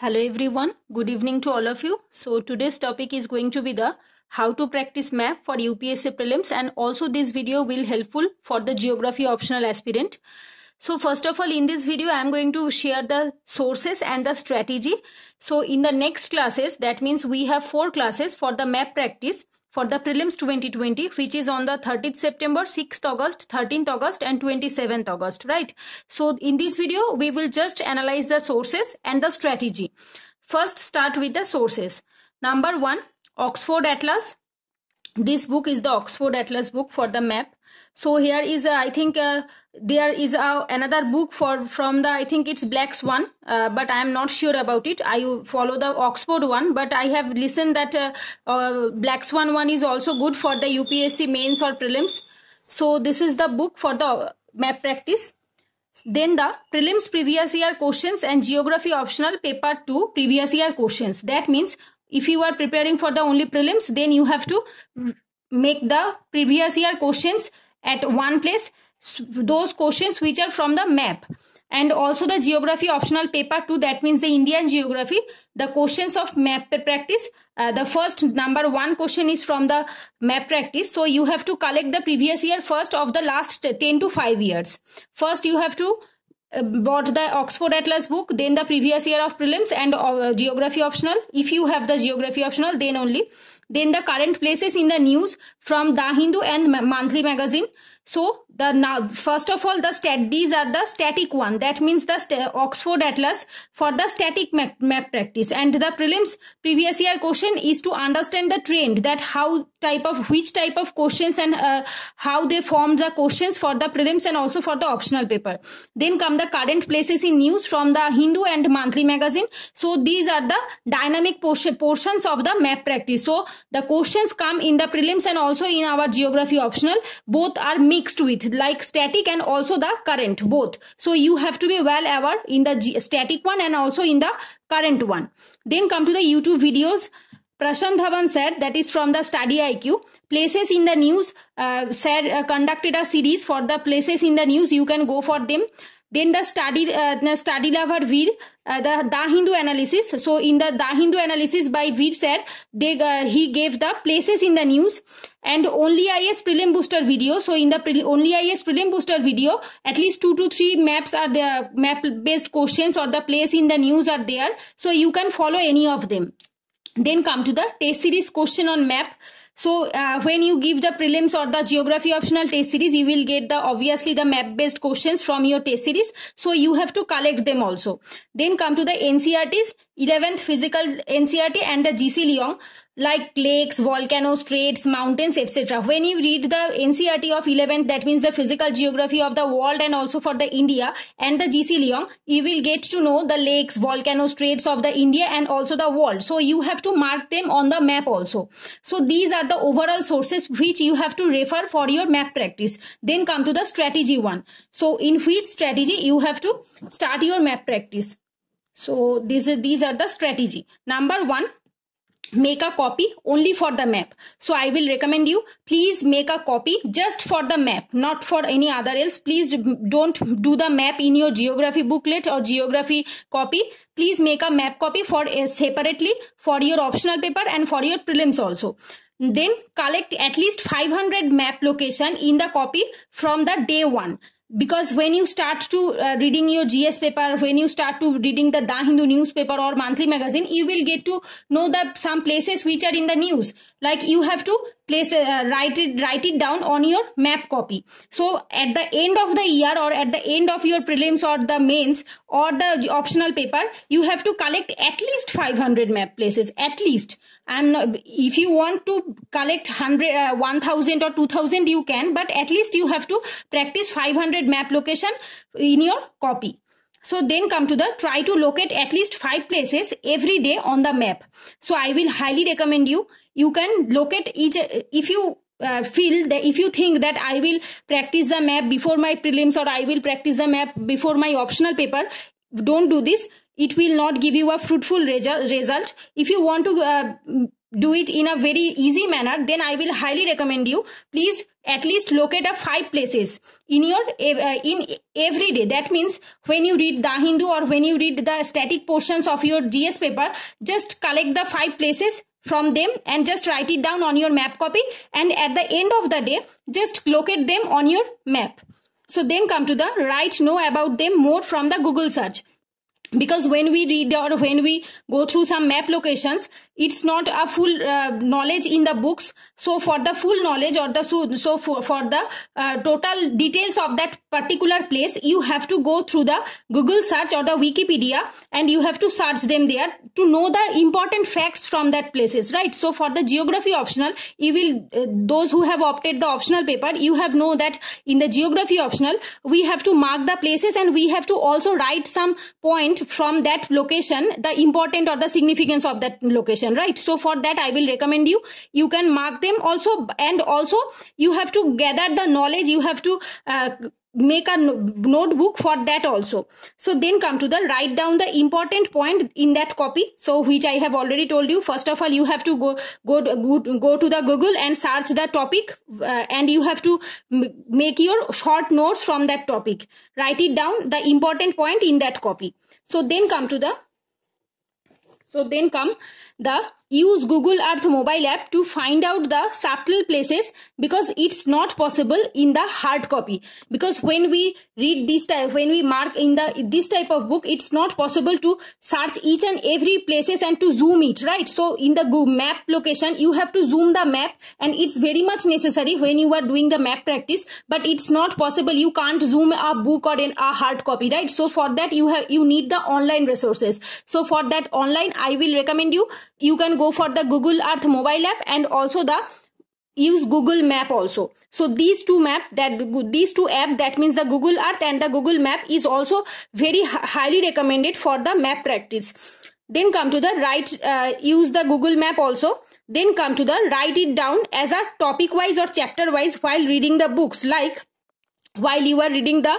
Hello everyone, good evening to all of you. So today's topic is going to be the how to practice map for UPSC prelims and also this video will helpful for the geography optional aspirant. So first of all in this video I am going to share the sources and the strategy. So in the next classes that means we have four classes for the map practice for the prelims 2020 which is on the 30th september 6th august 13th august and 27th august right so in this video we will just analyze the sources and the strategy first start with the sources number one oxford atlas this book is the oxford atlas book for the map so here is uh, i think uh, there is uh, another book for from the i think it's Black's one, uh, but i am not sure about it i follow the oxford one but i have listened that uh, uh, Black's one one is also good for the upsc mains or prelims so this is the book for the map practice then the prelims previous year questions and geography optional paper 2 previous year questions that means if you are preparing for the only prelims then you have to make the previous year questions at one place those questions which are from the map and also the geography optional paper 2 that means the indian geography the questions of map practice uh, the first number one question is from the map practice so you have to collect the previous year first of the last 10 to 5 years first you have to uh, bought the oxford atlas book then the previous year of prelims and uh, geography optional if you have the geography optional then only then the current places in the news from The Hindu and Monthly magazine. So the now first of all the stat these are the static one that means the Oxford Atlas for the static map, map practice and the prelims previous year question is to understand the trend that how type of which type of questions and uh, how they form the questions for the prelims and also for the optional paper. Then come the current places in news from the Hindu and monthly magazine. So these are the dynamic portion, portions of the map practice. So the questions come in the prelims and also in our geography optional. Both are mixed mixed with like static and also the current both. So you have to be well aware in the static one and also in the current one. Then come to the YouTube videos. Prashant Dhawan said that is from the study IQ places in the news uh, said uh, conducted a series for the places in the news you can go for them then the study uh, study lover Veer, uh, the Da Hindu analysis. So in the Da Hindu analysis by Veer said they uh, he gave the places in the news and only IS prelim booster video. So in the pre only IS prelim booster video, at least two to three maps are the map based questions or the place in the news are there. So you can follow any of them. Then come to the test series question on map. So uh, when you give the prelims or the geography optional test series, you will get the obviously the map based questions from your test series. So you have to collect them also. Then come to the NCRTs, 11th physical NCRT and the GC Leong like lakes, volcanoes, straits, mountains, etc. When you read the NCRT of 11th, that means the physical geography of the world and also for the India and the GC Leong, you will get to know the lakes, volcanoes, straits of the India and also the world. So you have to mark them on the map also. So these are the overall sources which you have to refer for your map practice. Then come to the strategy one. So in which strategy you have to start your map practice. So this is, these are the strategy. Number one, make a copy only for the map so i will recommend you please make a copy just for the map not for any other else please don't do the map in your geography booklet or geography copy please make a map copy for a eh, separately for your optional paper and for your prelims also then collect at least 500 map location in the copy from the day one because when you start to uh, reading your gs paper when you start to reading the da hindu newspaper or monthly magazine you will get to know that some places which are in the news like you have to place uh, write it write it down on your map copy so at the end of the year or at the end of your prelims or the mains or the optional paper you have to collect at least 500 map places at least i'm if you want to collect 100 uh, 1000 or 2000 you can but at least you have to practice 500 map location in your copy. So then come to the try to locate at least five places every day on the map. So I will highly recommend you. You can locate each if you uh, feel that if you think that I will practice the map before my prelims or I will practice the map before my optional paper, don't do this. It will not give you a fruitful result. If you want to uh, do it in a very easy manner, then I will highly recommend you. Please at least locate a five places in your uh, in every day that means when you read the hindu or when you read the static portions of your gs paper just collect the five places from them and just write it down on your map copy and at the end of the day just locate them on your map so then come to the right know about them more from the google search because when we read or when we go through some map locations it's not a full uh, knowledge in the books so for the full knowledge or the so, so for, for the uh, total details of that particular place you have to go through the google search or the wikipedia and you have to search them there to know the important facts from that places right so for the geography optional you will uh, those who have opted the optional paper you have know that in the geography optional we have to mark the places and we have to also write some point from that location the important or the significance of that location question right so for that i will recommend you you can mark them also and also you have to gather the knowledge you have to uh, make a notebook for that also so then come to the write down the important point in that copy so which i have already told you first of all you have to go go to, go to the google and search the topic uh, and you have to make your short notes from that topic write it down the important point in that copy so then come to the so then come the use Google Earth mobile app to find out the subtle places because it's not possible in the hard copy. Because when we read this type, when we mark in the this type of book, it's not possible to search each and every places and to zoom it, right? So in the Google map location, you have to zoom the map and it's very much necessary when you are doing the map practice, but it's not possible. You can't zoom a book or in a hard copy, right? So for that, you have, you need the online resources. So for that online, i will recommend you you can go for the google earth mobile app and also the use google map also so these two map that these two app that means the google earth and the google map is also very highly recommended for the map practice then come to the right uh, use the google map also then come to the write it down as a topic wise or chapter wise while reading the books like while you are reading the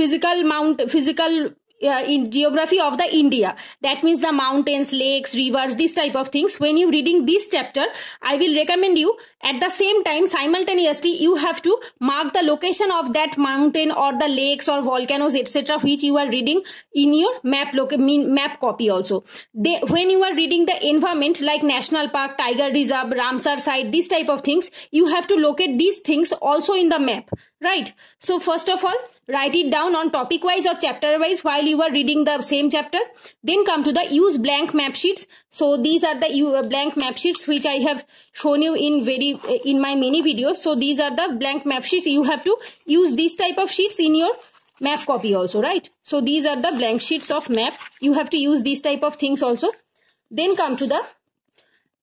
physical mount physical uh, in geography of the india that means the mountains lakes rivers these type of things when you reading this chapter i will recommend you at the same time simultaneously you have to mark the location of that mountain or the lakes or volcanoes etc which you are reading in your map map copy also they, when you are reading the environment like national park tiger reserve ramsar site these type of things you have to locate these things also in the map Right. So first of all, write it down on topic wise or chapter wise while you are reading the same chapter. Then come to the use blank map sheets. So these are the uh, blank map sheets which I have shown you in very uh, in my many videos. So these are the blank map sheets. You have to use these type of sheets in your map copy also, right? So these are the blank sheets of map. You have to use these type of things also. Then come to the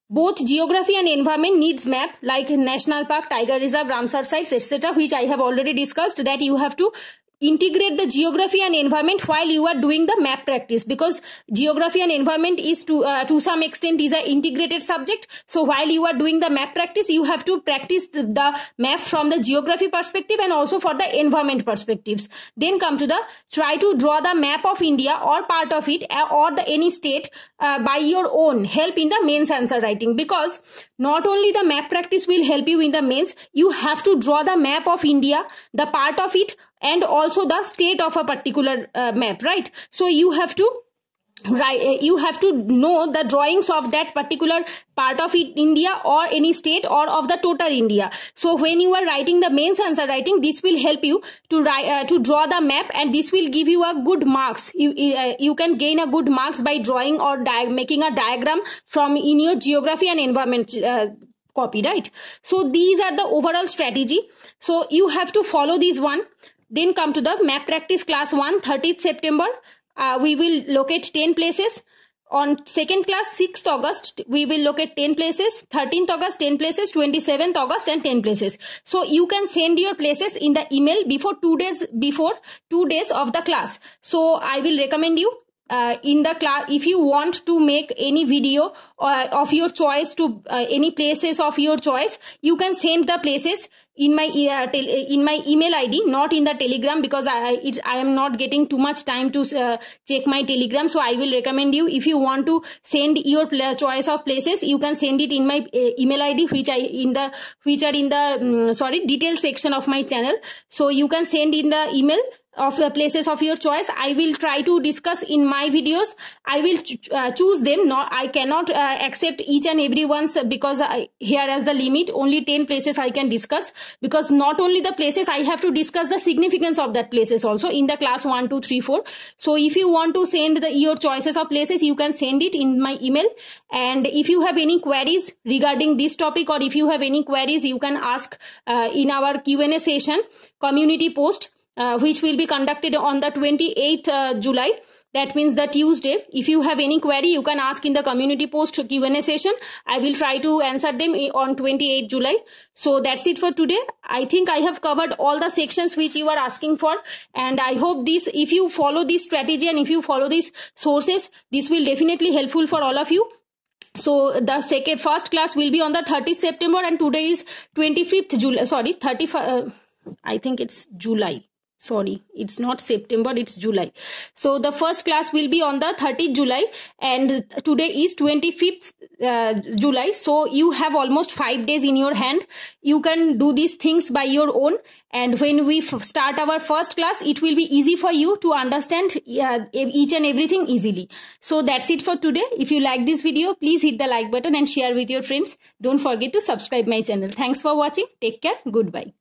both geography and environment needs map like national park, tiger reserve, Ramsar sites, etc., which I have already discussed that you have to integrate the geography and environment while you are doing the map practice because geography and environment is to uh, to some extent is an integrated subject so while you are doing the map practice you have to practice the, the map from the geography perspective and also for the environment perspectives then come to the try to draw the map of india or part of it uh, or the any state uh, by your own help in the mains answer writing because not only the map practice will help you in the mains you have to draw the map of india the part of it and also the state of a particular uh, map right so you have to right uh, you have to know the drawings of that particular part of india or any state or of the total india so when you are writing the main answer writing this will help you to write uh, to draw the map and this will give you a good marks you uh, you can gain a good marks by drawing or making a diagram from in your geography and environment uh, copy right so these are the overall strategy so you have to follow this one then come to the map practice class 1, 30th September. Uh, we will locate 10 places. On second class, 6th August, we will locate 10 places, 13th August, 10 places, 27th August, and 10 places. So you can send your places in the email before two days, before two days of the class. So I will recommend you uh, in the class if you want to make any video uh, of your choice to uh, any places of your choice you can send the places in my uh, in my email id not in the telegram because i it, i am not getting too much time to uh, check my telegram so i will recommend you if you want to send your choice of places you can send it in my uh, email id which i in the which are in the um, sorry detail section of my channel so you can send in the email of the places of your choice i will try to discuss in my videos i will ch uh, choose them not i cannot uh, accept each and every one's because I, here as the limit only 10 places i can discuss because not only the places i have to discuss the significance of that places also in the class 1 2 3 4 so if you want to send the your choices of places you can send it in my email and if you have any queries regarding this topic or if you have any queries you can ask uh, in our q&a session community post uh, which will be conducted on the 28th uh, July. That means the Tuesday. If you have any query, you can ask in the community post Q&A session. I will try to answer them on twenty eighth July. So that's it for today. I think I have covered all the sections which you are asking for. And I hope this, if you follow this strategy and if you follow these sources, this will definitely helpful for all of you. So the second first class will be on the 30th September and today is 25th July. Sorry, 35th. Uh, I think it's July sorry it's not september it's july so the first class will be on the 30th july and today is 25th uh, july so you have almost 5 days in your hand you can do these things by your own and when we start our first class it will be easy for you to understand uh, each and everything easily so that's it for today if you like this video please hit the like button and share with your friends don't forget to subscribe my channel thanks for watching take care goodbye